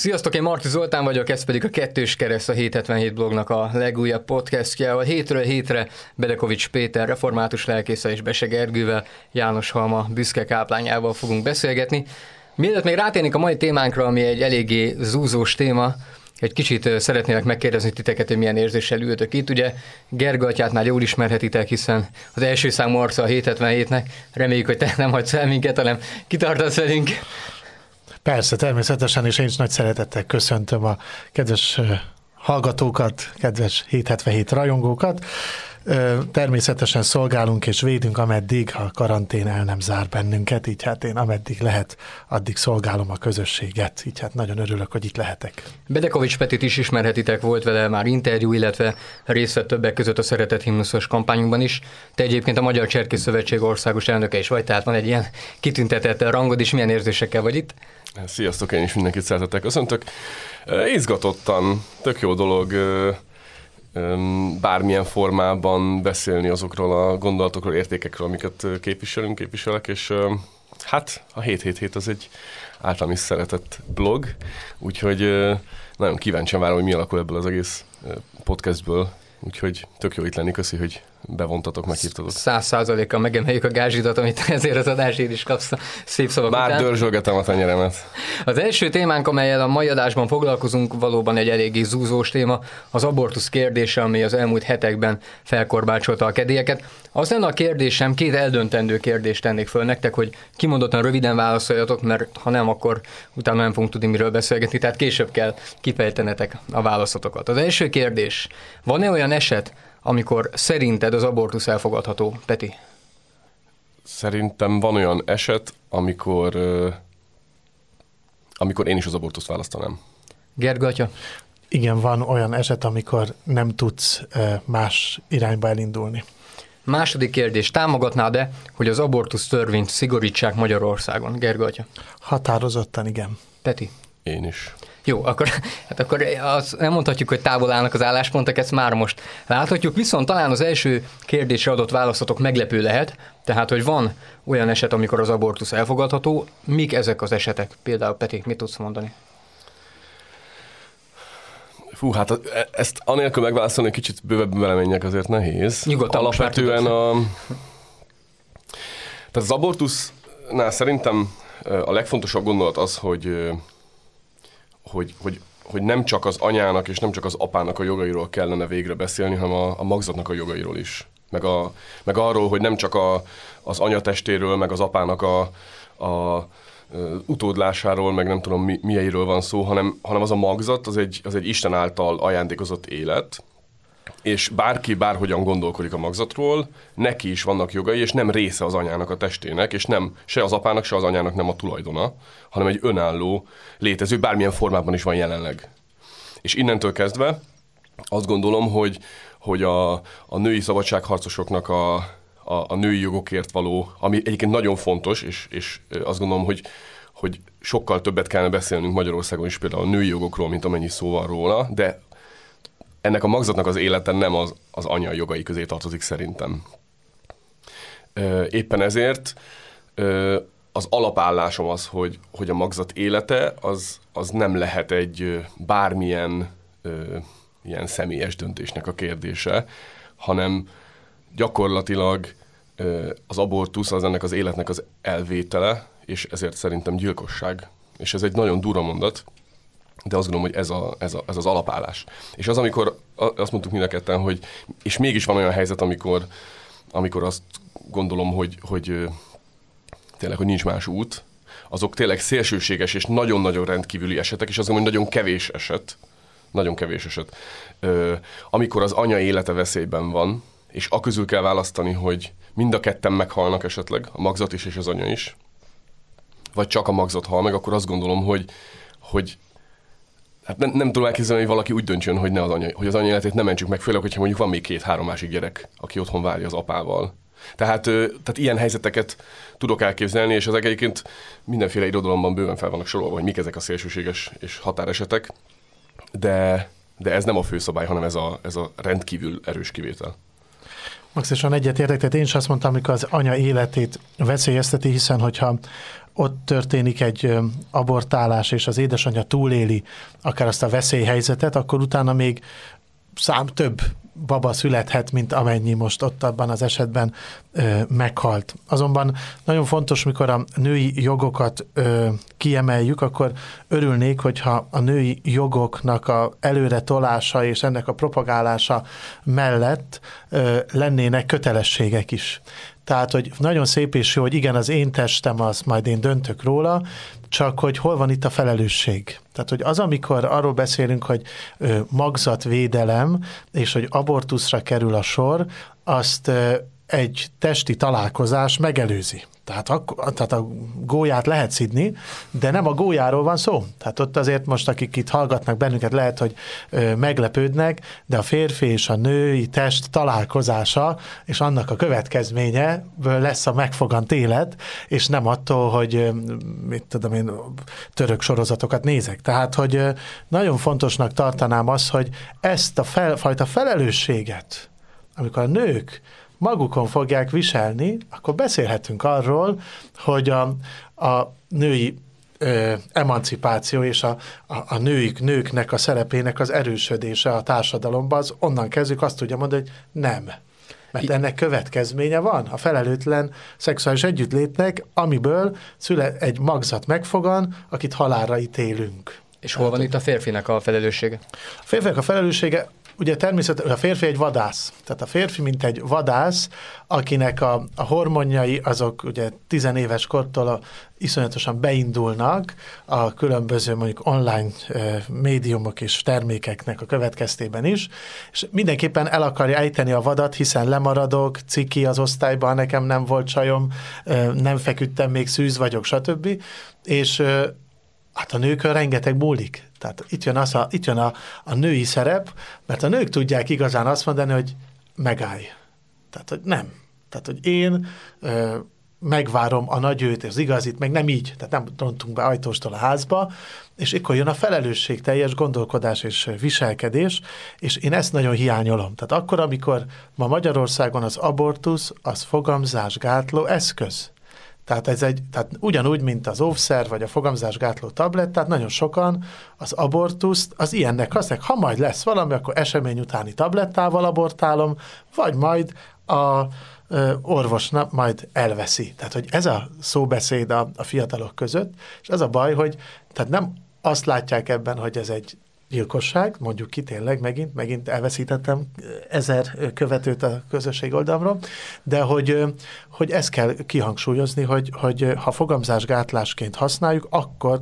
Sziasztok, én Marti Zoltán vagyok, ez pedig a Kettős Kereszt a 777 blognak a legújabb podcastja, ahol hétről hétre Bedekovics Péter református lelkésze és Bese Gergővel, János Halma büszke káplányával fogunk beszélgetni. Mielőtt még rátérnék a mai témánkra, ami egy eléggé zúzós téma, egy kicsit szeretnélek megkérdezni titeket, hogy milyen érzéssel ültök itt. Ugye Gergő atyát már jól ismerhetitek, hiszen az első számú arca a 777-nek. Reméljük, hogy te nem hagysz el minket, hanem kitartasz velünk. Persze, természetesen, és én is nagy szeretettel köszöntöm a kedves hallgatókat, kedves 777 rajongókat természetesen szolgálunk és védünk, ameddig a karantén el nem zár bennünket, így hát én ameddig lehet, addig szolgálom a közösséget, így hát nagyon örülök, hogy itt lehetek. Bedekovics Petit is ismerhetitek, volt vele már interjú, illetve részt vett többek között a Szeretet Himnuszos kampányunkban is. Te egyébként a Magyar Cserkész Szövetség országos elnöke is vagy, tehát van egy ilyen kitüntetett rangod is, milyen érzésekkel vagy itt? Sziasztok, én is mindenkit szeretettel köszöntök. Izgatottan, tök jó dolog bármilyen formában beszélni azokról a gondolatokról, értékekről, amiket képviselünk, képviselek, és hát a 777 az egy általam is szeretett blog, úgyhogy nagyon kíváncsian várom, hogy mi alakul ebből az egész podcastből, úgyhogy tök jó itt lenni, köszi, hogy bevontatok, meghívtatok. Száz százalékkal megemeljük a gázsidat, amit ezért az adásért is kapsz szép szavak Már után. dörzsölgetem a tenyeremet. Az első témánk, amelyel a mai adásban foglalkozunk, valóban egy eléggé zúzós téma, az abortusz kérdése, ami az elmúlt hetekben felkorbácsolta a kedélyeket. Az lenne a kérdésem, két eldöntendő kérdést tennék föl nektek, hogy kimondottan röviden válaszoljatok, mert ha nem, akkor utána nem fogunk tudni miről beszélgetni, tehát később kell kifejtenetek a válaszotokat. Az első kérdés, van-e olyan eset, amikor szerinted az abortusz elfogadható, Peti? Szerintem van olyan eset, amikor, amikor én is az abortuszt választanám. Gergő atya? Igen, van olyan eset, amikor nem tudsz más irányba elindulni. Második kérdés, támogatnád-e, hogy az abortusz törvényt szigorítsák Magyarországon? Gergő atya? Határozottan igen. Peti? Én is. Jó, akkor, hát akkor azt nem mondhatjuk, hogy távol állnak az álláspontok, ezt már most láthatjuk, viszont talán az első kérdésre adott válaszatok meglepő lehet, tehát, hogy van olyan eset, amikor az abortusz elfogadható, mik ezek az esetek? Például, Peti, mit tudsz mondani? Fú, hát e- ezt anélkül megválaszolni, kicsit bővebb belemenjek, azért nehéz. Nyugodtan Alapvetően a... Tehát az abortusznál szerintem e, a legfontosabb gondolat az, hogy e, hogy, hogy, hogy nem csak az anyának és nem csak az apának a jogairól kellene végre beszélni, hanem a, a magzatnak a jogairól is. Meg, a, meg arról, hogy nem csak a, az anyatestéről, meg az apának a, a utódlásáról, meg nem tudom mi, milyeiről van szó, hanem, hanem az a magzat, az egy, az egy Isten által ajándékozott élet, és bárki bárhogyan gondolkodik a magzatról, neki is vannak jogai, és nem része az anyának a testének, és nem se az apának, se az anyának nem a tulajdona, hanem egy önálló létező, bármilyen formában is van jelenleg. És innentől kezdve azt gondolom, hogy, hogy a, a női szabadságharcosoknak a, a, a női jogokért való, ami egyébként nagyon fontos, és, és azt gondolom, hogy, hogy sokkal többet kellene beszélnünk Magyarországon is például a női jogokról, mint amennyi szó van róla, de ennek a magzatnak az élete nem az, az anya jogai közé tartozik szerintem. Éppen ezért az alapállásom az, hogy, hogy a magzat élete az, az nem lehet egy bármilyen ilyen személyes döntésnek a kérdése, hanem gyakorlatilag az abortusz az ennek az életnek az elvétele, és ezért szerintem gyilkosság. És ez egy nagyon dura mondat, de azt gondolom, hogy ez, a, ez, a, ez az alapállás. És az, amikor azt mondtuk mind a ketten, hogy és mégis van olyan helyzet, amikor, amikor azt gondolom, hogy, hogy tényleg, hogy nincs más út, azok tényleg szélsőséges és nagyon-nagyon rendkívüli esetek, és azt gondolom, hogy nagyon kevés eset, nagyon kevés eset, ö, amikor az anya élete veszélyben van, és a közül kell választani, hogy mind a ketten meghalnak esetleg, a magzat is és az anya is, vagy csak a magzat hal meg, akkor azt gondolom, hogy, hogy Hát nem, nem tudom elképzelni, hogy valaki úgy döntsön, hogy, ne az anya, hogy az anya életét nem mentsük meg, főleg, hogyha mondjuk van még két-három másik gyerek, aki otthon várja az apával. Tehát, tehát ilyen helyzeteket tudok elképzelni, és ezek egyébként mindenféle irodalomban bőven fel vannak sorolva, hogy mik ezek a szélsőséges és határesetek, de, de ez nem a főszabály, hanem ez a, ez a rendkívül erős kivétel egyet egyetértek, tehát én is azt mondtam, amikor az anya életét veszélyezteti, hiszen hogyha ott történik egy abortálás, és az édesanyja túléli akár azt a veszélyhelyzetet, akkor utána még szám több baba születhet, mint amennyi most ott abban az esetben ö, meghalt. Azonban nagyon fontos, mikor a női jogokat ö, kiemeljük, akkor örülnék, hogyha a női jogoknak a előre tolása és ennek a propagálása mellett ö, lennének kötelességek is. Tehát, hogy nagyon szép és jó, hogy igen, az én testem, az majd én döntök róla, csak hogy hol van itt a felelősség. Tehát, hogy az, amikor arról beszélünk, hogy magzatvédelem, és hogy abortuszra kerül a sor, azt egy testi találkozás megelőzi. Tehát a, tehát a gólyát lehet szidni, de nem a gólyáról van szó. Tehát ott azért most, akik itt hallgatnak bennünket, lehet, hogy ö, meglepődnek, de a férfi és a női test találkozása és annak a következménye lesz a megfogant élet, és nem attól, hogy ö, mit tudom én, török sorozatokat nézek. Tehát, hogy ö, nagyon fontosnak tartanám azt, hogy ezt a fel, fajta felelősséget, amikor a nők magukon fogják viselni, akkor beszélhetünk arról, hogy a, a női ö, emancipáció és a, a, a nőik, nőknek a szerepének az erősödése a társadalomban, az onnan kezdjük, azt tudja mondani, hogy nem. Mert ennek következménye van a felelőtlen szexuális együttlétnek, amiből szüle egy magzat megfogan, akit halálra ítélünk. És hol van hát, itt a férfinek a felelőssége? A férfinek a felelőssége Ugye természetesen a férfi egy vadász, tehát a férfi mint egy vadász, akinek a, a hormonjai azok ugye tizenéves kortól a, iszonyatosan beindulnak a különböző mondjuk online eh, médiumok és termékeknek a következtében is, és mindenképpen el akarja ejteni a vadat, hiszen lemaradok, ciki az osztályban, nekem nem volt csajom, eh, nem feküdtem, még szűz vagyok, stb. És eh, Hát a nőkön rengeteg múlik. Tehát itt jön, az a, itt jön a, a női szerep, mert a nők tudják igazán azt mondani, hogy megállj. Tehát, hogy nem. Tehát, hogy én ö, megvárom a nagyőt, az igazit, meg nem így, tehát nem drontunk be ajtóstól a házba, és akkor jön a felelősség, teljes gondolkodás és viselkedés, és én ezt nagyon hiányolom. Tehát akkor, amikor ma Magyarországon az abortusz, az fogamzásgátló eszköz. Tehát ez egy, tehát ugyanúgy, mint az óvszer vagy a fogamzásgátló tablet, tehát nagyon sokan az abortuszt az ilyennek használják. Ha majd lesz valami, akkor esemény utáni tablettával abortálom, vagy majd a ö, orvosnak majd elveszi. Tehát, hogy ez a szóbeszéd a, a fiatalok között, és az a baj, hogy tehát nem azt látják ebben, hogy ez egy gyilkosság, mondjuk ki tényleg, megint, megint elveszítettem eh, ezer eh, követőt a közösség oldalról, de hogy, eh, hogy ezt kell kihangsúlyozni, hogy, hogy ha fogamzásgátlásként használjuk, akkor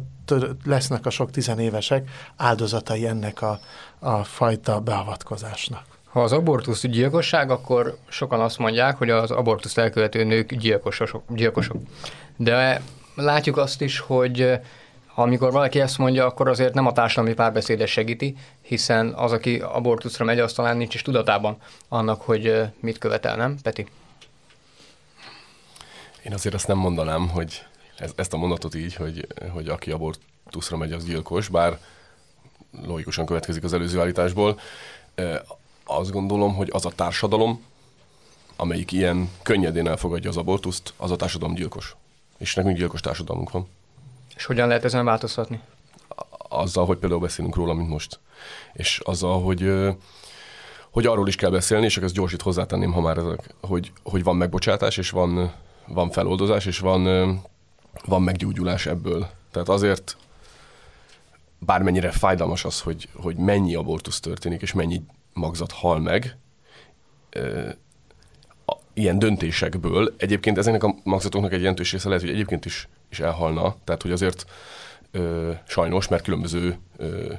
lesznek a sok tizenévesek áldozatai ennek a, a fajta beavatkozásnak. Ha az abortusz gyilkosság, akkor sokan azt mondják, hogy az abortusz elkövető nők gyilkosok. gyilkosok. De látjuk azt is, hogy amikor valaki ezt mondja, akkor azért nem a társadalmi párbeszédet segíti, hiszen az, aki abortuszra megy, az talán nincs is tudatában annak, hogy mit követel, nem, Peti? Én azért azt nem mondanám, hogy ez, ezt a mondatot így, hogy, hogy aki abortuszra megy, az gyilkos, bár logikusan következik az előző állításból. Azt gondolom, hogy az a társadalom, amelyik ilyen könnyedén elfogadja az abortuszt, az a társadalom gyilkos. És nekünk gyilkos társadalmunk van. És hogyan lehet ezen változtatni? Azzal, hogy például beszélünk róla, mint most. És azzal, hogy hogy arról is kell beszélni, és ezt gyorsít hozzátenném, ha már ezek, hogy, hogy van megbocsátás, és van, van feloldozás, és van, van meggyógyulás ebből. Tehát azért bármennyire fájdalmas az, hogy, hogy mennyi abortusz történik, és mennyi magzat hal meg, ilyen döntésekből. Egyébként ezeknek a magzatoknak egy jelentős része lehet, hogy egyébként is és elhalna. Tehát, hogy azért ö, sajnos, mert különböző ö,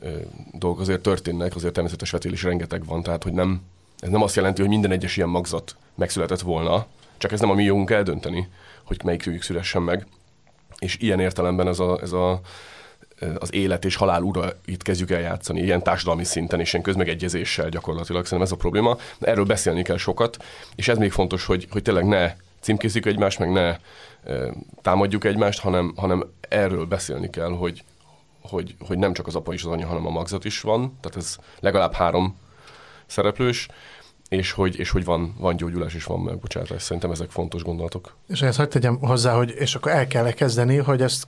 ö, dolgok azért történnek, azért természetes vetélés rengeteg van, tehát hogy nem, ez nem azt jelenti, hogy minden egyes ilyen magzat megszületett volna, csak ez nem a mi jogunk eldönteni, hogy tőjük szülessen meg. És ilyen értelemben ez a, ez a az élet és halál ura itt kezdjük el játszani, ilyen társadalmi szinten és ilyen közmegegyezéssel gyakorlatilag, szerintem ez a probléma. Erről beszélni kell sokat, és ez még fontos, hogy, hogy tényleg ne címkészik egymást, meg ne támadjuk egymást, hanem, hanem erről beszélni kell, hogy, hogy, hogy nem csak az apa és az anya, hanem a magzat is van, tehát ez legalább három szereplős, és hogy, és hogy van, van gyógyulás és van megbocsátás. Szerintem ezek fontos gondolatok. És ezt hagyd tegyem hozzá, hogy és akkor el kell kezdeni, hogy ezt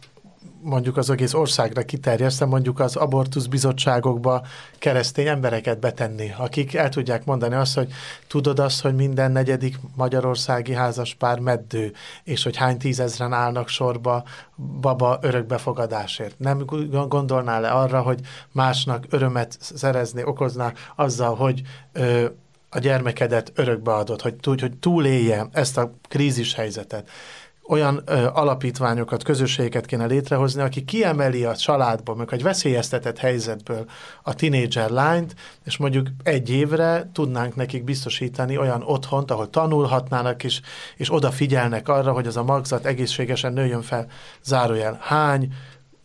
mondjuk az egész országra kiterjesztem, mondjuk az abortusz bizottságokba keresztény embereket betenni, akik el tudják mondani azt, hogy tudod azt, hogy minden negyedik magyarországi házaspár meddő, és hogy hány tízezren állnak sorba baba örökbefogadásért. Nem gondolnál le arra, hogy másnak örömet szerezni, okozná azzal, hogy ö, a gyermekedet örökbeadod, hogy hogy túlélje ezt a krízis helyzetet olyan ö, alapítványokat, közösségeket kéne létrehozni, aki kiemeli a családból, meg egy veszélyeztetett helyzetből a tinédzser lányt, és mondjuk egy évre tudnánk nekik biztosítani olyan otthont, ahol tanulhatnának is, és odafigyelnek arra, hogy az a magzat egészségesen nőjön fel, zárójel hány,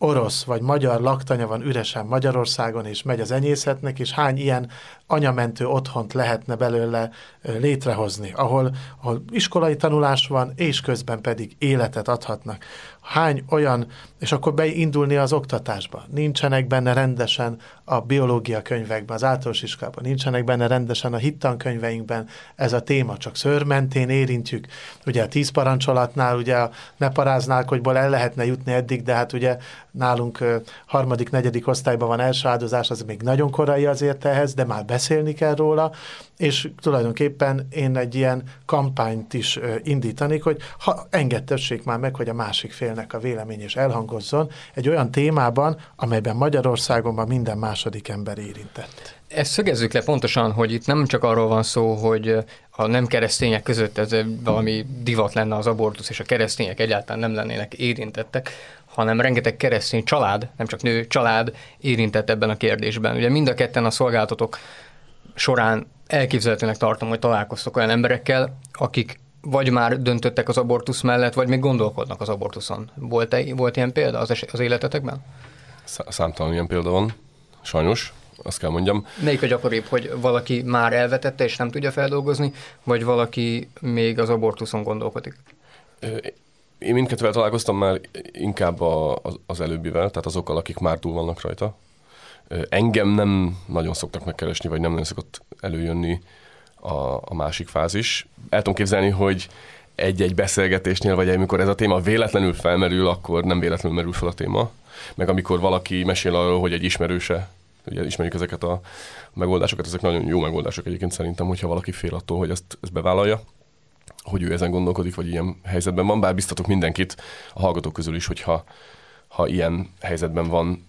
orosz vagy magyar laktanya van üresen Magyarországon, és megy az enyészetnek, és hány ilyen anyamentő otthont lehetne belőle létrehozni, ahol, ahol iskolai tanulás van, és közben pedig életet adhatnak hány olyan, és akkor beindulni az oktatásba. Nincsenek benne rendesen a biológia könyvekben, az általános iskolában, nincsenek benne rendesen a hittankönyveinkben ez a téma, csak szörmentén érintjük. Ugye a tíz parancsolatnál, ugye a ne hogy el lehetne jutni eddig, de hát ugye nálunk harmadik, negyedik osztályban van első áldozás, az még nagyon korai azért ehhez, de már beszélni kell róla, és tulajdonképpen én egy ilyen kampányt is indítanék, hogy ha engedtessék már meg, hogy a másik fél civilnek a vélemény is elhangozzon egy olyan témában, amelyben Magyarországon minden második ember érintett. Ezt szögezzük le pontosan, hogy itt nem csak arról van szó, hogy a nem keresztények között ez valami divat lenne az abortusz, és a keresztények egyáltalán nem lennének érintettek, hanem rengeteg keresztény család, nem csak nő, család érintett ebben a kérdésben. Ugye mind a ketten a szolgáltatók során elképzelhetőnek tartom, hogy találkoztok olyan emberekkel, akik vagy már döntöttek az abortusz mellett, vagy még gondolkodnak az abortuszon. Volt, -e, volt ilyen példa az, es- az életetekben? Számtalan ilyen példa van, sajnos, azt kell mondjam. Melyik a gyakoribb, hogy valaki már elvetette és nem tudja feldolgozni, vagy valaki még az abortuszon gondolkodik? Én mindkettővel találkoztam már inkább a, az előbbivel, tehát azokkal, akik már túl vannak rajta. Engem nem nagyon szoktak megkeresni, vagy nem nagyon szokott előjönni a, a másik fázis. El tudom képzelni, hogy egy-egy beszélgetésnél, vagy amikor ez a téma véletlenül felmerül, akkor nem véletlenül merül fel a téma. Meg amikor valaki mesél arról, hogy egy ismerőse, ugye ismerjük ezeket a megoldásokat, ezek nagyon jó megoldások egyébként szerintem, hogyha valaki fél attól, hogy ezt, ezt bevállalja, hogy ő ezen gondolkodik, vagy ilyen helyzetben van, bár biztatok mindenkit a hallgatók közül is, hogyha ha ilyen helyzetben van,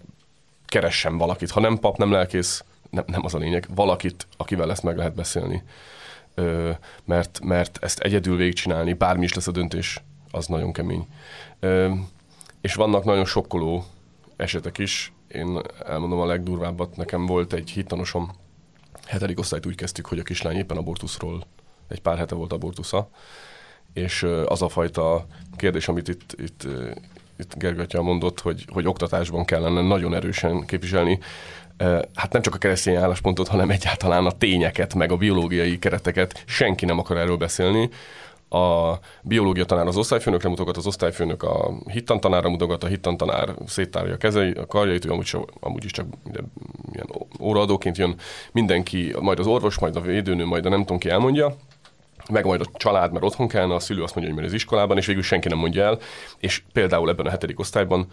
keressen valakit. Ha nem pap, nem lelkész, nem, nem az a lényeg, valakit, akivel ezt meg lehet beszélni. Ö, mert, mert ezt egyedül végigcsinálni, bármi is lesz a döntés, az nagyon kemény. Ö, és vannak nagyon sokkoló esetek is. Én elmondom a legdurvábbat, nekem volt egy hittanosom, hetedik osztályt úgy kezdtük, hogy a kislány éppen abortuszról, egy pár hete volt abortusza, és az a fajta kérdés, amit itt, itt itt Gergatya mondott, hogy, hogy oktatásban kellene nagyon erősen képviselni eh, hát nem csak a keresztény álláspontot, hanem egyáltalán a tényeket, meg a biológiai kereteket. Senki nem akar erről beszélni. A biológia tanár az osztályfőnökre mutogat, az osztályfőnök a hittantanára mutogat, a hittantanár széttárja a kezei, a karjait, ő amúgy, so, amúgy is csak minden, ilyen óraadóként jön mindenki, majd az orvos, majd a védőnő, majd a nem tudom ki elmondja meg majd a család, mert otthon kellene, a szülő azt mondja, hogy mert az iskolában, és végül senki nem mondja el. És például ebben a hetedik osztályban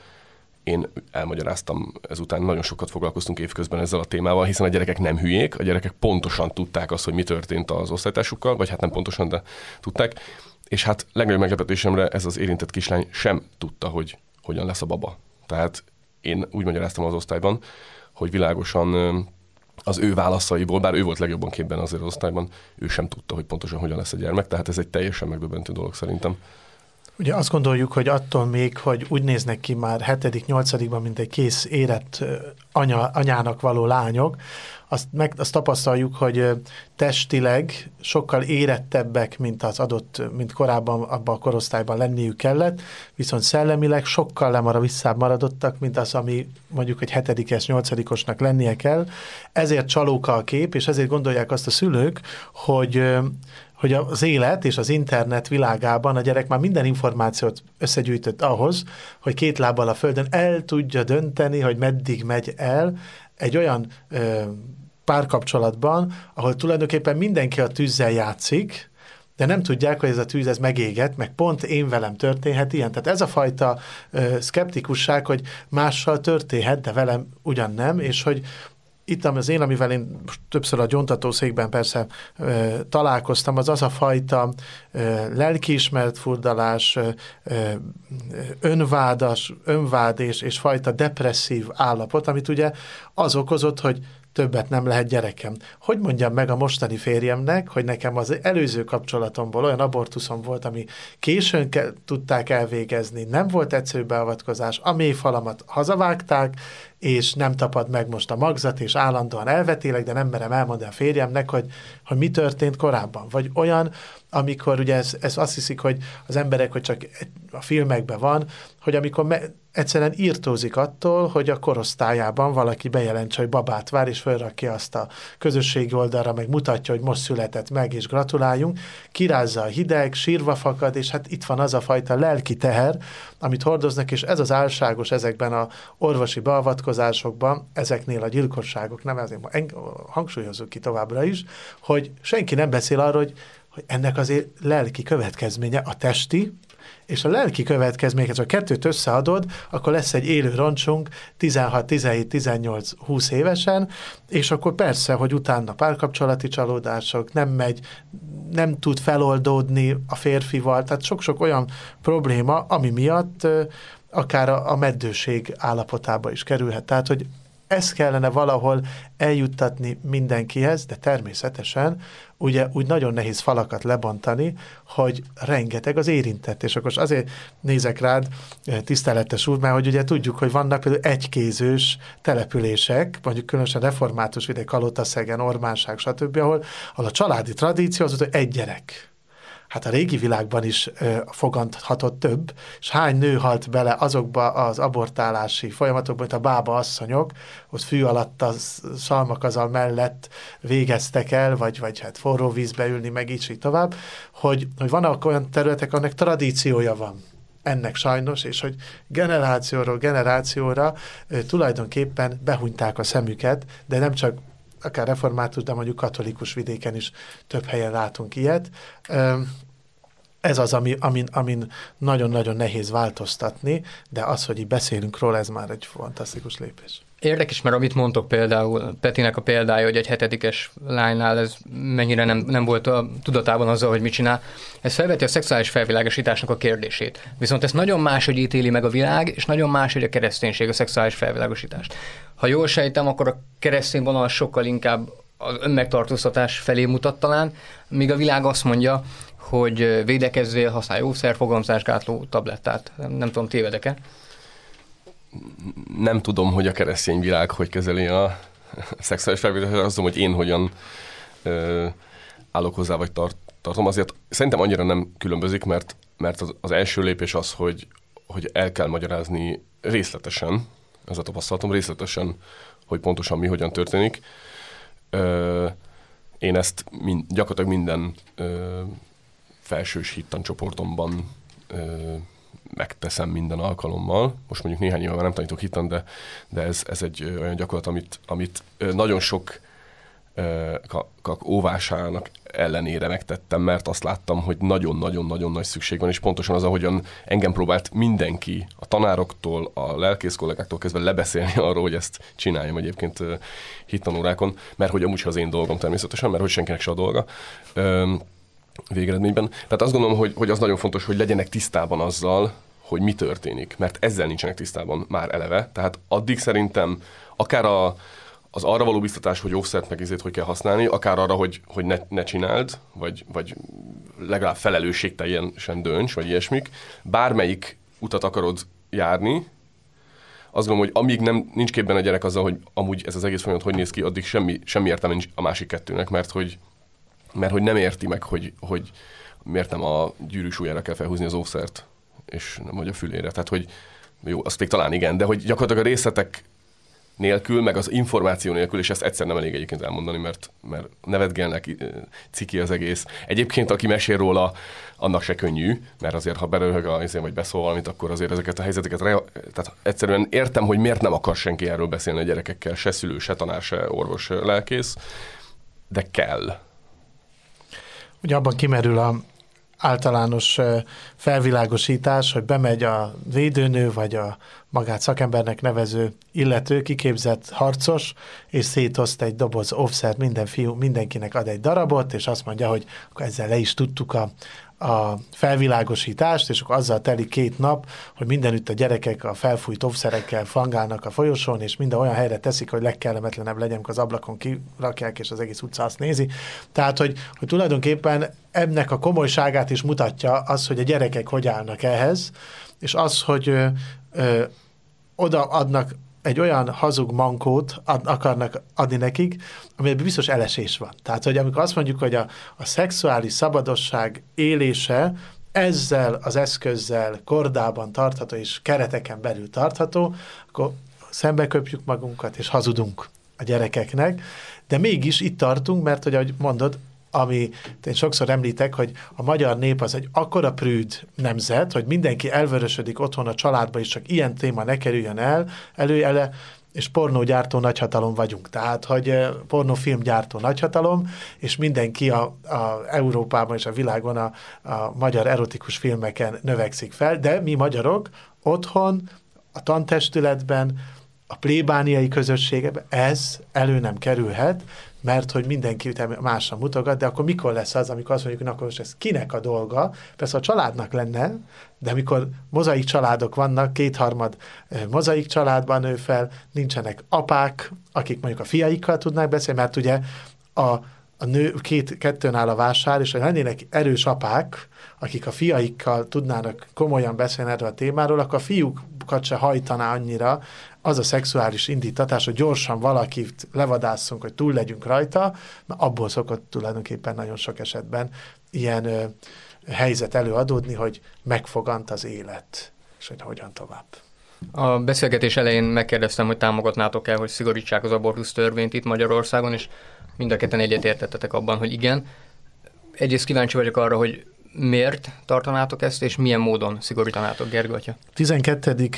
én elmagyaráztam ezután, nagyon sokat foglalkoztunk évközben ezzel a témával, hiszen a gyerekek nem hülyék, a gyerekek pontosan tudták azt, hogy mi történt az osztálytársukkal, vagy hát nem pontosan, de tudták. És hát legnagyobb meglepetésemre ez az érintett kislány sem tudta, hogy hogyan lesz a baba. Tehát én úgy magyaráztam az osztályban, hogy világosan az ő válaszaiból, bár ő volt legjobban képben azért az osztályban, ő sem tudta, hogy pontosan hogyan lesz a gyermek, tehát ez egy teljesen megdöbbentő dolog szerintem. Ugye azt gondoljuk, hogy attól még, hogy úgy néznek ki már hetedik, nyolcadikban, mint egy kész érett anya, anyának való lányok, azt, meg, azt tapasztaljuk, hogy testileg sokkal érettebbek, mint az adott, mint korábban abban a korosztályban lenniük kellett, viszont szellemileg sokkal lemarad, visszább maradottak, mint az, ami mondjuk egy hetedikes, nyolcadikosnak lennie kell. Ezért csalóka a kép, és ezért gondolják azt a szülők, hogy hogy az élet és az internet világában a gyerek már minden információt összegyűjtött ahhoz, hogy két lábbal a földön el tudja dönteni, hogy meddig megy el egy olyan ö, párkapcsolatban, ahol tulajdonképpen mindenki a tűzzel játszik, de nem tudják, hogy ez a tűz ez megéget, meg pont én velem történhet ilyen. Tehát ez a fajta ö, szkeptikusság, hogy mással történhet, de velem ugyan nem, és hogy itt az én, amivel én többször a gyontatószékben persze ö, találkoztam, az az a fajta lelkiismert furdalás, ö, ö, önvádas, önvád és, és fajta depresszív állapot, amit ugye az okozott, hogy többet nem lehet gyerekem. Hogy mondjam meg a mostani férjemnek, hogy nekem az előző kapcsolatomból olyan abortuszom volt, ami későn ke- tudták elvégezni, nem volt egyszerű beavatkozás, a mély falamat hazavágták, és nem tapad meg most a magzat, és állandóan elvetélek, de nem merem elmondani a férjemnek, hogy, hogy mi történt korábban. Vagy olyan, amikor ugye ez, ez azt hiszik, hogy az emberek, hogy csak a filmekben van, hogy amikor me- egyszerűen írtózik attól, hogy a korosztályában valaki bejelentse, hogy babát vár, és felrakja azt a közösségi oldalra, meg mutatja, hogy most született meg, és gratuláljunk, kirázza a hideg, sírva fakad, és hát itt van az a fajta lelki teher, amit hordoznak, és ez az álságos ezekben a orvosi beavatkozásokban, ezeknél a gyilkosságok, nem azért hangsúlyozunk ki továbbra is, hogy senki nem beszél arról, hogy hogy ennek azért lelki következménye a testi, és a lelki következmények, ha kettőt összeadod, akkor lesz egy élő roncsunk 16, 17, 18, 20 évesen, és akkor persze, hogy utána párkapcsolati csalódások, nem megy, nem tud feloldódni a férfival, tehát sok-sok olyan probléma, ami miatt akár a, a meddőség állapotába is kerülhet. Tehát, hogy ezt kellene valahol eljuttatni mindenkihez, de természetesen ugye úgy nagyon nehéz falakat lebontani, hogy rengeteg az érintett, és akkor azért nézek rád, tiszteletes úr, mert hogy ugye tudjuk, hogy vannak például egykézős települések, mondjuk különösen református vidék, Kalotaszegen, Ormánság, stb., ahol, ahol a családi tradíció az, hogy egy gyerek hát a régi világban is ö, foganthatott több, és hány nő halt bele azokba az abortálási folyamatokba, mint a bába asszonyok, ott fű alatt a szalmakazal mellett végeztek el, vagy, vagy hát forró vízbe ülni, meg így, így tovább, hogy, hogy vannak olyan területek, annak tradíciója van ennek sajnos, és hogy generációról generációra tulajdonképpen behunyták a szemüket, de nem csak akár református, de mondjuk katolikus vidéken is több helyen látunk ilyet. Ez az, ami, amin, amin nagyon-nagyon nehéz változtatni, de az, hogy így beszélünk róla, ez már egy fantasztikus lépés. Érdekes, mert amit mondtok például, Petinek a példája, hogy egy hetedikes lánynál ez mennyire nem, nem volt a tudatában azzal, hogy mit csinál, ez felveti a szexuális felvilágosításnak a kérdését. Viszont ez nagyon más hogy ítéli meg a világ, és nagyon más hogy a kereszténység a szexuális felvilágosítást. Ha jól sejtem, akkor a keresztény vonal sokkal inkább az önmegtartóztatás felé mutat talán, míg a világ azt mondja, hogy védekezzél, használj ószer, fogamzásgátló tablettát. Nem, nem tudom, tévedek-e? nem tudom, hogy a keresztény világ hogy kezeli a szexuális felvételt, azt tudom, hogy én hogyan ö, állok hozzá, vagy tart, tartom. Azért szerintem annyira nem különbözik, mert, mert az, az első lépés az, hogy, hogy el kell magyarázni részletesen, ez a tapasztalatom részletesen, hogy pontosan mi hogyan történik. Ö, én ezt mind, gyakorlatilag minden ö, felsős hittan csoportomban ö, megteszem minden alkalommal. Most mondjuk néhány évvel nem tanítok hitan, de, de ez, ez egy olyan gyakorlat, amit, amit nagyon sok kak óvásának ellenére megtettem, mert azt láttam, hogy nagyon-nagyon-nagyon nagy szükség van, és pontosan az, ahogyan engem próbált mindenki, a tanároktól, a lelkész kollégáktól kezdve lebeszélni arról, hogy ezt csináljam egyébként hittanórákon, mert hogy amúgy az én dolgom természetesen, mert hogy senkinek se a dolga végeredményben. Tehát azt gondolom, hogy, hogy az nagyon fontos, hogy legyenek tisztában azzal, hogy mi történik, mert ezzel nincsenek tisztában már eleve. Tehát addig szerintem akár a, az arra való biztatás, hogy offset meg izét hogy kell használni, akár arra, hogy, hogy ne, ne csináld, vagy, vagy legalább felelősségteljesen dönts, vagy ilyesmik, bármelyik utat akarod járni, azt gondolom, hogy amíg nem, nincs képben a gyerek azzal, hogy amúgy ez az egész folyamat hogy néz ki, addig semmi, semmi értelme nincs a másik kettőnek, mert hogy mert hogy nem érti meg, hogy, hogy miért nem a gyűrűs ujjára kell felhúzni az ószert, és nem vagy a fülére. Tehát, hogy jó, azt még talán igen, de hogy gyakorlatilag a részletek nélkül, meg az információ nélkül, és ezt egyszer nem elég egyébként elmondani, mert, mert nevetgelnek, ciki az egész. Egyébként, aki mesél róla, annak se könnyű, mert azért, ha beröhög a izén, vagy beszól valamit, akkor azért ezeket a helyzeteket, re... tehát egyszerűen értem, hogy miért nem akar senki erről beszélni a gyerekekkel, se szülő, se tanár, se orvos, se lelkész, de kell. Ugye abban kimerül a általános felvilágosítás, hogy bemegy a védőnő, vagy a magát szakembernek nevező illető, kiképzett harcos, és szétoszt egy doboz offset, minden fiú, mindenkinek ad egy darabot, és azt mondja, hogy akkor ezzel le is tudtuk a, a felvilágosítást, és akkor azzal telik két nap, hogy mindenütt a gyerekek a felfújt ovszerekkel fangálnak a folyosón, és minden olyan helyre teszik, hogy legkellemetlenebb legyen, amikor az ablakon kirakják, és az egész utca azt nézi. Tehát, hogy, hogy tulajdonképpen ennek a komolyságát is mutatja az, hogy a gyerekek hogy állnak ehhez, és az, hogy ö, ö, adnak egy olyan hazug mankót ad, akarnak adni nekik, amiben biztos elesés van. Tehát, hogy amikor azt mondjuk, hogy a, a szexuális szabadosság élése ezzel az eszközzel kordában tartható és kereteken belül tartható, akkor szembeköpjük magunkat és hazudunk a gyerekeknek, de mégis itt tartunk, mert hogy ahogy mondod, ami én sokszor említek, hogy a magyar nép az egy akkora prűd nemzet, hogy mindenki elvörösödik otthon a családba, és csak ilyen téma ne kerüljön el, előjele, és pornógyártó nagyhatalom vagyunk. Tehát, hogy eh, pornófilmgyártó nagyhatalom, és mindenki a, a Európában és a világon a, a magyar erotikus filmeken növekszik fel, de mi magyarok otthon, a tantestületben, a plébániai közösségeben ez elő nem kerülhet, mert hogy mindenki másra mutogat, de akkor mikor lesz az, amikor azt mondjuk, na akkor most ez kinek a dolga? Persze a családnak lenne, de amikor mozaik családok vannak, kétharmad mozaik családban nő fel, nincsenek apák, akik mondjuk a fiaikkal tudnák beszélni, mert ugye a a nő, két, kettőn áll a vásár, és ha lennének erős apák, akik a fiaikkal tudnának komolyan beszélni erről a témáról, akkor a fiúkat se hajtaná annyira az a szexuális indítatás, hogy gyorsan valakit levadásszunk, hogy túl legyünk rajta, na abból szokott tulajdonképpen nagyon sok esetben ilyen ö, helyzet előadódni, hogy megfogant az élet, és hogy hogyan tovább. A beszélgetés elején megkérdeztem, hogy támogatnátok-e, hogy szigorítsák az abortusz törvényt itt Magyarországon, és mind a ketten egyetértettetek abban, hogy igen. Egyrészt kíváncsi vagyok arra, hogy miért tartanátok ezt, és milyen módon szigorítanátok, Gergő atya? 12.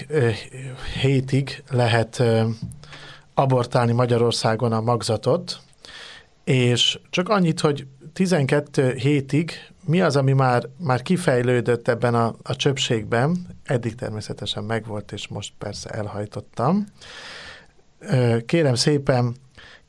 hétig lehet abortálni Magyarországon a magzatot, és csak annyit, hogy 12 hétig mi az, ami már, már kifejlődött ebben a, a csöpségben, eddig természetesen megvolt, és most persze elhajtottam. Kérem szépen,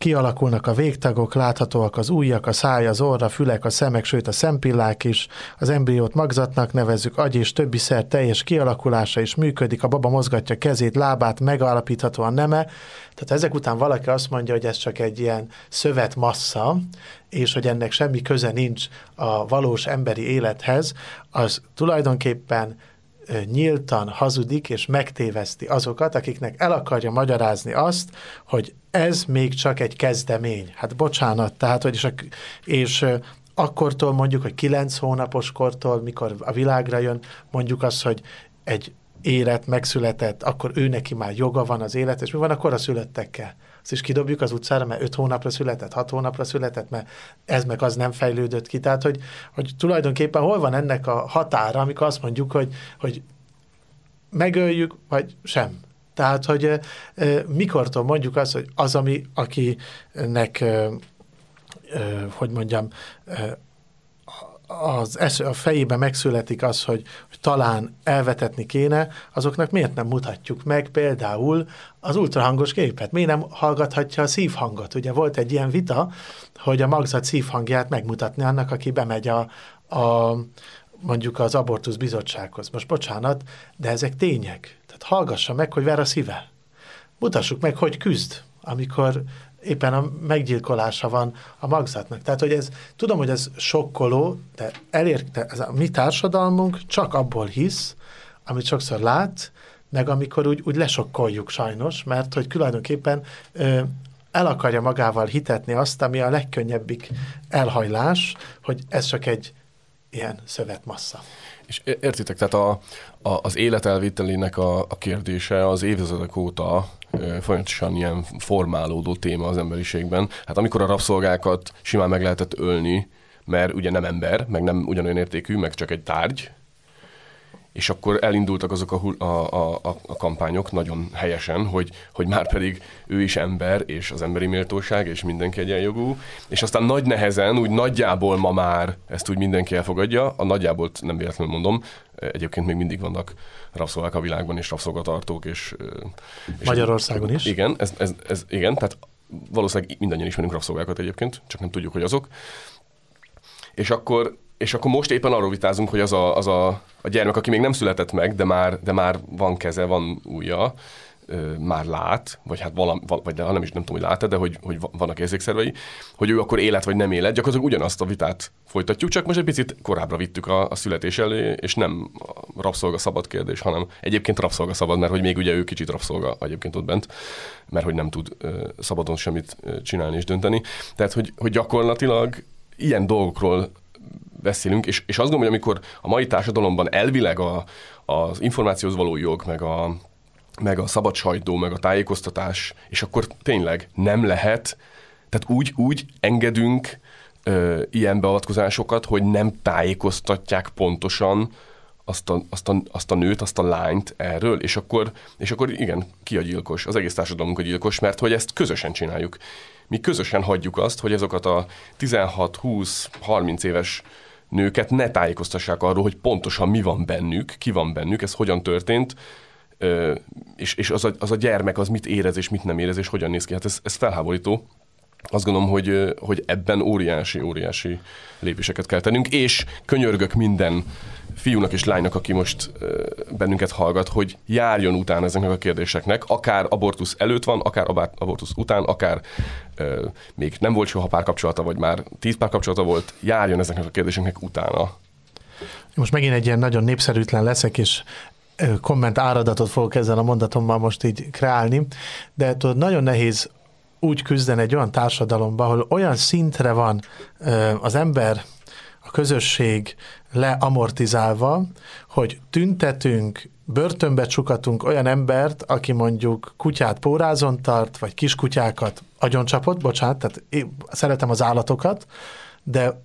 Kialakulnak a végtagok, láthatóak az ujjak, a száj, az orra, fülek, a szemek, sőt a szempillák is. Az embriót magzatnak nevezzük, agy és többi szer teljes kialakulása is működik, a baba mozgatja kezét, lábát, megállapítható a neme. Tehát ezek után valaki azt mondja, hogy ez csak egy ilyen szövetmassza, és hogy ennek semmi köze nincs a valós emberi élethez, az tulajdonképpen nyíltan hazudik és megtéveszti azokat, akiknek el akarja magyarázni azt, hogy ez még csak egy kezdemény. Hát bocsánat, tehát, hogy és, a, és akkortól mondjuk, hogy kilenc hónapos kortól, mikor a világra jön, mondjuk azt, hogy egy élet megszületett, akkor ő neki már joga van az élet, és mi van a koraszülöttekkel? azt is kidobjuk az utcára, mert öt hónapra született, hat hónapra született, mert ez meg az nem fejlődött ki. Tehát, hogy, hogy tulajdonképpen hol van ennek a határa, amikor azt mondjuk, hogy, hogy megöljük, vagy sem. Tehát, hogy e, mikortól mondjuk azt, hogy az, ami, akinek, e, hogy mondjam, az es, a fejében megszületik az, hogy, hogy talán elvetetni kéne, azoknak miért nem mutatjuk meg például az ultrahangos gépet? Miért nem hallgathatja a szívhangot? Ugye volt egy ilyen vita, hogy a magzat szívhangját megmutatni annak, aki bemegy a, a mondjuk az abortusz bizottsághoz. Most bocsánat, de ezek tények. Tehát hallgassa meg, hogy ver a szíve. Mutassuk meg, hogy küzd, amikor éppen a meggyilkolása van a magzatnak. Tehát, hogy ez, tudom, hogy ez sokkoló, de elérte, ez a mi társadalmunk csak abból hisz, amit sokszor lát, meg amikor úgy, úgy lesokkoljuk sajnos, mert hogy tulajdonképpen ö, el akarja magával hitetni azt, ami a legkönnyebbik elhajlás, hogy ez csak egy ilyen szövetmassza. És értitek, tehát a, a, az életelvételének a, a kérdése az évezetek óta folyamatosan ilyen formálódó téma az emberiségben. Hát amikor a rabszolgákat simán meg lehetett ölni, mert ugye nem ember, meg nem ugyanolyan értékű, meg csak egy tárgy, és akkor elindultak azok a, a, a, a kampányok nagyon helyesen, hogy, hogy már pedig ő is ember, és az emberi méltóság, és mindenki egyenjogú. És aztán nagy nehezen, úgy nagyjából ma már ezt úgy mindenki elfogadja. A nagyjából nem véletlenül mondom, egyébként még mindig vannak rabszolgák a világban, és rabszolgatartók, és... és Magyarországon is. Igen, ez, ez, ez, igen, tehát valószínűleg mindannyian ismerünk rabszolgákat egyébként, csak nem tudjuk, hogy azok. És akkor és akkor most éppen arról vitázunk, hogy az a, az a, a gyermek, aki még nem született meg, de már, de már van keze, van ujja, már lát, vagy hát valami, vagy de, nem is nem tudom, hogy lát de hogy, hogy vannak érzékszervei, hogy ő akkor élet vagy nem élet, gyakorlatilag ugyanazt a vitát folytatjuk, csak most egy picit korábbra vittük a, a születés elé, és nem szabad kérdés, hanem egyébként szabad, mert hogy még ugye ő kicsit rabszolga egyébként ott bent, mert hogy nem tud ö, szabadon semmit csinálni és dönteni. Tehát, hogy, hogy gyakorlatilag ilyen dolgokról beszélünk, és, és azt gondolom, hogy amikor a mai társadalomban elvileg a, az információhoz való jog, meg a, meg a szabad sajtó, meg a tájékoztatás, és akkor tényleg nem lehet, tehát úgy, úgy engedünk ö, ilyen beavatkozásokat, hogy nem tájékoztatják pontosan azt a, azt, a, azt a nőt, azt a lányt erről, és akkor, és akkor igen, ki a gyilkos, az egész társadalmunk a gyilkos, mert hogy ezt közösen csináljuk. Mi közösen hagyjuk azt, hogy azokat a 16, 20, 30 éves nőket ne tájékoztassák arról, hogy pontosan mi van bennük, ki van bennük, ez hogyan történt, és, és az, a, az a gyermek az mit érez, és mit nem érez, és hogyan néz ki. Hát ez, ez felháborító. Azt gondolom, hogy, hogy ebben óriási, óriási lépéseket kell tennünk, és könyörgök minden fiúnak és lánynak, aki most bennünket hallgat, hogy járjon utána ezeknek a kérdéseknek, akár abortusz előtt van, akár abortusz után, akár ö, még nem volt soha párkapcsolata, vagy már tíz párkapcsolata volt, járjon ezeknek a kérdéseknek utána. Most megint egy ilyen nagyon népszerűtlen leszek, és komment áradatot fogok ezzel a mondatommal most így kreálni, de tudod, nagyon nehéz úgy küzdeni egy olyan társadalomban, ahol olyan szintre van az ember közösség leamortizálva, hogy tüntetünk, börtönbe csukatunk olyan embert, aki mondjuk kutyát pórázon tart, vagy kiskutyákat agyoncsapott, bocsánat, tehát én szeretem az állatokat, de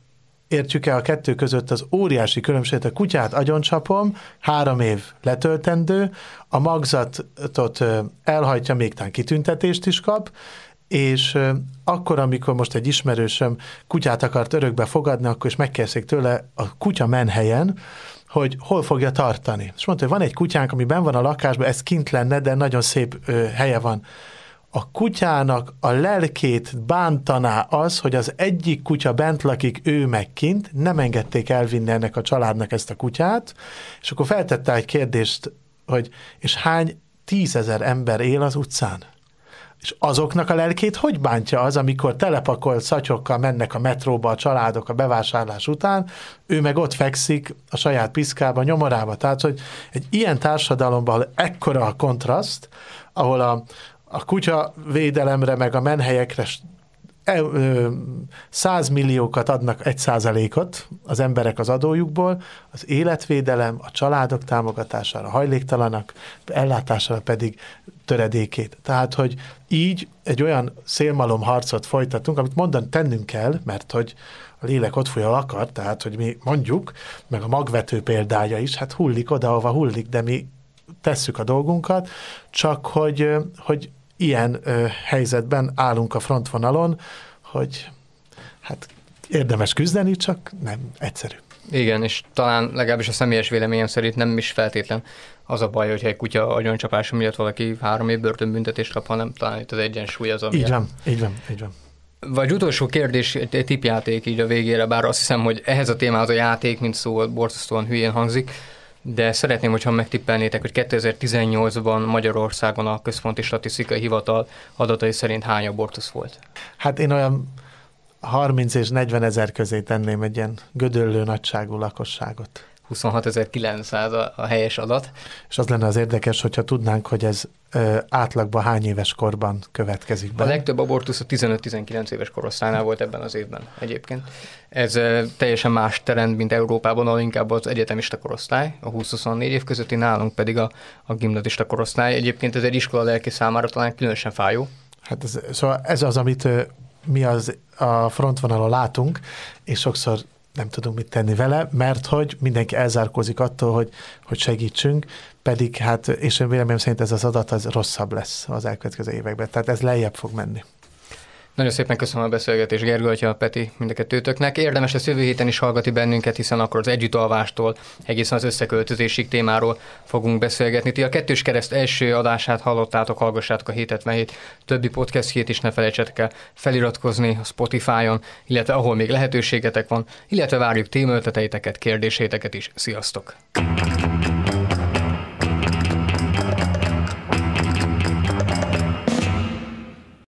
értjük el a kettő között az óriási különbséget, a kutyát agyoncsapom, három év letöltendő, a magzatot elhajtja, még tán kitüntetést is kap, és akkor, amikor most egy ismerősöm kutyát akart örökbe fogadni, akkor is megkérdezték tőle a kutya menhelyen, hogy hol fogja tartani. És mondta, hogy van egy kutyánk, ami ben van a lakásban, ez kint lenne, de nagyon szép ö, helye van. A kutyának a lelkét bántaná az, hogy az egyik kutya bent lakik, ő meg kint, nem engedték elvinni ennek a családnak ezt a kutyát, és akkor feltette egy kérdést, hogy és hány tízezer ember él az utcán? És azoknak a lelkét hogy bántja az, amikor telepakolt szatyokkal mennek a metróba a családok a bevásárlás után, ő meg ott fekszik a saját piszkába, nyomorába. Tehát, hogy egy ilyen társadalomban, ahol ekkora a kontraszt, ahol a, a kutya védelemre, meg a menhelyekre e- százmilliókat adnak egy százalékot az emberek az adójukból, az életvédelem, a családok támogatására hajléktalanak, ellátására pedig töredékét. Tehát, hogy így egy olyan szélmalom harcot folytatunk, amit mondani tennünk kell, mert hogy a lélek ott folyal akar, tehát, hogy mi mondjuk, meg a magvető példája is, hát hullik oda, ahova hullik, de mi tesszük a dolgunkat, csak hogy, hogy ilyen helyzetben állunk a frontvonalon, hogy hát érdemes küzdeni, csak nem egyszerű. Igen, és talán legalábbis a személyes véleményem szerint nem is feltétlen az a baj, hogyha egy kutya agyoncsapása miatt valaki három év börtönbüntetést kap, hanem talán itt az egyensúly az, ami... Így van, így van, így van. Vagy utolsó kérdés, egy tipjáték így a végére, bár azt hiszem, hogy ehhez a témához a játék, mint szó, borzasztóan hülyén hangzik, de szeretném, hogyha megtippelnétek, hogy 2018-ban Magyarországon a Központi Statisztikai Hivatal adatai szerint hány abortusz volt. Hát én olyan 30 és 40 ezer közé tenném egy ilyen gödöllő nagyságú lakosságot. 26.900 a, a helyes adat. És az lenne az érdekes, hogyha tudnánk, hogy ez ö, átlagban hány éves korban következik be. A legtöbb abortusz a 15-19 éves korosztálynál volt ebben az évben egyébként. Ez ö, teljesen más terend, mint Európában, ahol inkább az egyetemista korosztály, a 20-24 év közötti, nálunk pedig a, a gimnazista korosztály. Egyébként ez egy iskola lelki számára talán különösen fájó. Hát ez, szóval ez az, amit ö, mi az a frontvonalon látunk, és sokszor nem tudunk mit tenni vele, mert hogy mindenki elzárkózik attól, hogy, hogy segítsünk, pedig hát, és én véleményem szerint ez az adat az rosszabb lesz az elkövetkező években, tehát ez lejjebb fog menni. Nagyon szépen köszönöm a beszélgetés, Gergő a Peti, mind a kettőtöknek. Érdemes lesz jövő héten is hallgatni bennünket, hiszen akkor az együttalvástól egészen az összeköltözésig témáról fogunk beszélgetni. Ti a kettős kereszt első adását hallottátok, hallgassátok a 777 többi podcast hét is, ne felejtsetek el feliratkozni a Spotify-on, illetve ahol még lehetőségetek van, illetve várjuk témölteteiteket, kérdéseiteket is. Sziasztok!